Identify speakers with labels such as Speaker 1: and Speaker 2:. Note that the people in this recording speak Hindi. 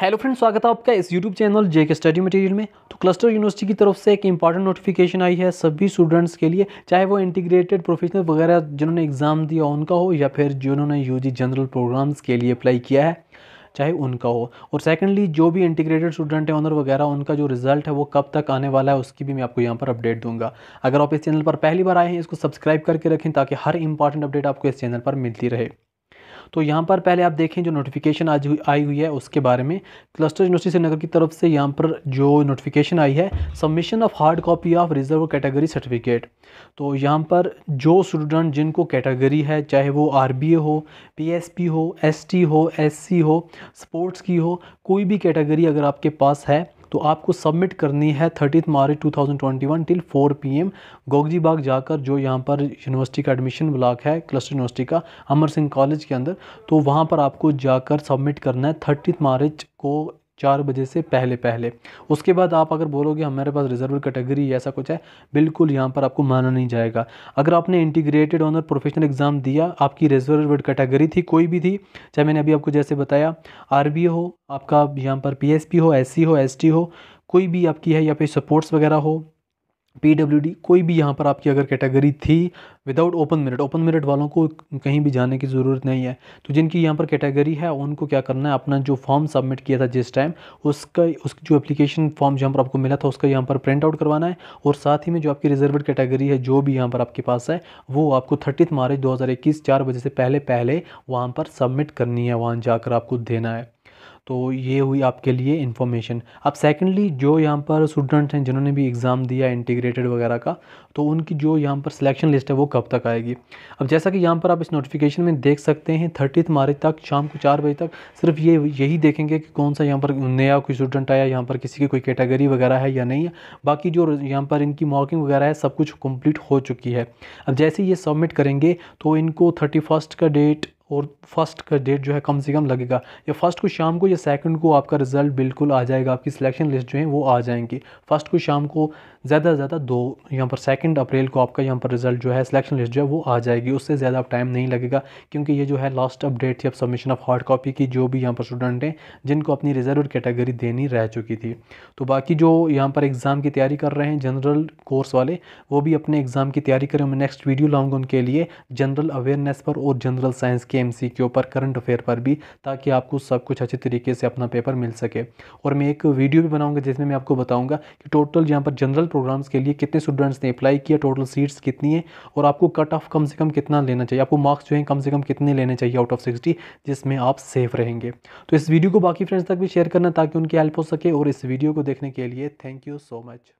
Speaker 1: हेलो फ्रेंड्स स्वागत है आपका इस यूट्यूब चैनल जे के स्टडी मटेरियल में तो क्लस्टर यूनिवर्सिटी की तरफ से एक इंपॉर्टेंट नोटिफिकेशन आई है सभी स्टूडेंट्स के लिए चाहे वो इंटीग्रेटेड प्रोफेशनल वगैरह जिन्होंने एग्ज़ाम दिया उनका हो या फिर जिन्होंने यूजी जनरल प्रोग्राम्स के लिए अप्लाई किया है चाहे उनका हो और सेकेंडली जो भी इंटीग्रेटेड स्टूडेंट है ऑनर वगैरह उनका जो रिजल्ट है वो कब तक आने वाला है उसकी भी मैं आपको यहाँ पर अपडेट दूंगा अगर आप इस चैनल पर पहली बार आए हैं इसको सब्सक्राइब करके रखें ताकि हर इंपॉर्टेंट अपडेट आपको इस चैनल पर मिलती रहे तो यहाँ पर पहले आप देखें जो नोटिफिकेशन आज आई हुई है उसके बारे में क्लस्टर यूनिवर्सिटी श्रीनगर की तरफ से यहाँ पर जो नोटिफिकेशन आई है submission of hard copy of reserve category certificate तो यहाँ पर जो स्टूडेंट जिनको कैटेगरी है चाहे वो आर हो पी हो एस हो एस हो स्पोर्ट्स की हो कोई भी कैटेगरी अगर आपके पास है तो आपको सबमिट करनी है thirtieth March 2021 till 4 PM Gogji Bagh जाकर जो यहाँ पर यूनिवर्सिटी का एडमिशन ब्लॉक है क्लस्टर यूनिवर्सिटी का अमर सिंह कॉलेज के अंदर तो वहाँ पर आपको जाकर सबमिट करना है थर्टीथ मार्च को चार बजे से पहले पहले उसके बाद आप अगर बोलोगे हमारे पास रिजर्व कैटेगरी ऐसा कुछ है बिल्कुल यहाँ पर आपको माना नहीं जाएगा अगर आपने इंटीग्रेटेड ऑनर प्रोफेशनल एग्ज़ाम दिया आपकी रिजर्व कैटेगरी थी कोई भी थी चाहे मैंने अभी आपको जैसे बताया आर हो आपका यहाँ पर पी हो एस हो एस हो कोई भी आपकी है या फिर सपोर्ट्स वगैरह हो पी डब्ल्यू डी कोई भी यहाँ पर आपकी अगर कैटेगरी थी without open merit open merit वालों को कहीं भी जाने की ज़रूरत नहीं है तो जिनकी यहाँ पर कैटेगरी है उनको क्या करना है अपना जो फॉर्म सबमिट किया था जिस टाइम उसका उसकी जो एप्लीकेशन फॉर्म जहाँ पर आपको मिला था उसका यहाँ पर प्रिंट आउट करवाना है और साथ ही में जो आपकी रिजर्वड कैटेगरी है जो भी यहाँ पर आपके पास है वो आपको थर्टीथ मार्च दो हज़ार इक्कीस चार बजे से पहले पहले वहाँ पर सबमिट करनी है वहाँ जाकर आपको देना है तो ये हुई आपके लिए इन्फॉर्मेशन अब सेकेंडली जो यहाँ पर स्टूडेंट्स हैं जिन्होंने भी एग्ज़ाम दिया इंटीग्रेटेड वगैरह का तो उनकी जो यहाँ पर सिलेक्शन लिस्ट है वो कब तक आएगी अब जैसा कि यहाँ पर आप इस नोटिफिकेशन में देख सकते हैं थर्टीथ मार्च तक शाम को चार बजे तक सिर्फ ये यही देखेंगे कि कौन सा यहाँ पर नया कोई स्टूडेंट आया यहाँ पर किसी की कोई कैटेगरी वगैरह है या नहीं है बाकी जो यहाँ पर इनकी मॉकिंग वगैरह है सब कुछ कम्प्लीट हो चुकी है अब जैसे ये सबमिट करेंगे तो इनको थर्टी का डेट और फर्स्ट का डेट जो है कम से कम लगेगा या फर्स्ट को शाम को या सेकंड को आपका रिज़ल्ट बिल्कुल आ जाएगा आपकी सिलेक्शन लिस्ट जो है वो आ जाएंगी फर्स्ट को शाम को ज़्यादा से ज़्यादा दो यहाँ पर सेकंड अप्रैल को आपका यहाँ पर रिज़ल्ट जो है सिलेक्शन लिस्ट जो है वो आ जाएगी उससे ज़्यादा आप टाइम नहीं लगेगा क्योंकि ये जो है लास्ट अपडेट थी अब सबमिशन ऑफ हार्ड कॉपी की जो भी यहाँ पर स्टूडेंट हैं जिनको अपनी रिजर्व कैटेगरी देनी रह चुकी थी तो बाकी जो यहाँ पर एग्ज़ाम की तैयारी कर रहे हैं जनरल कोर्स वाले वो भी अपने एग्ज़ाम की तैयारी करें मैं नेक्स्ट वीडियो लाऊंगा उनके लिए जनरल अवेयरनेस पर और जनरल साइंस के एम सी के ऊपर करंट अफेयर पर भी ताकि आपको सब कुछ अच्छे तरीके से अपना पेपर मिल सके और मैं एक वीडियो भी बनाऊंगा जिसमें मैं आपको बताऊंगा कि टोटल यहाँ पर जनरल प्रोग्राम्स के लिए कितने स्टूडेंट्स ने अप्लाई किया टोटल सीट्स कितनी है और आपको कट ऑफ कम से कम कितना लेना चाहिए आपको मार्क्स जो है कम से कम कितने लेने चाहिए आउट ऑफ सिक्सटी जिसमें आप सेफ रहेंगे तो इस वीडियो को बाकी फ्रेंड्स तक भी शेयर करना ताकि उनकी हेल्प हो सके और इस वीडियो को देखने के लिए थैंक यू सो मच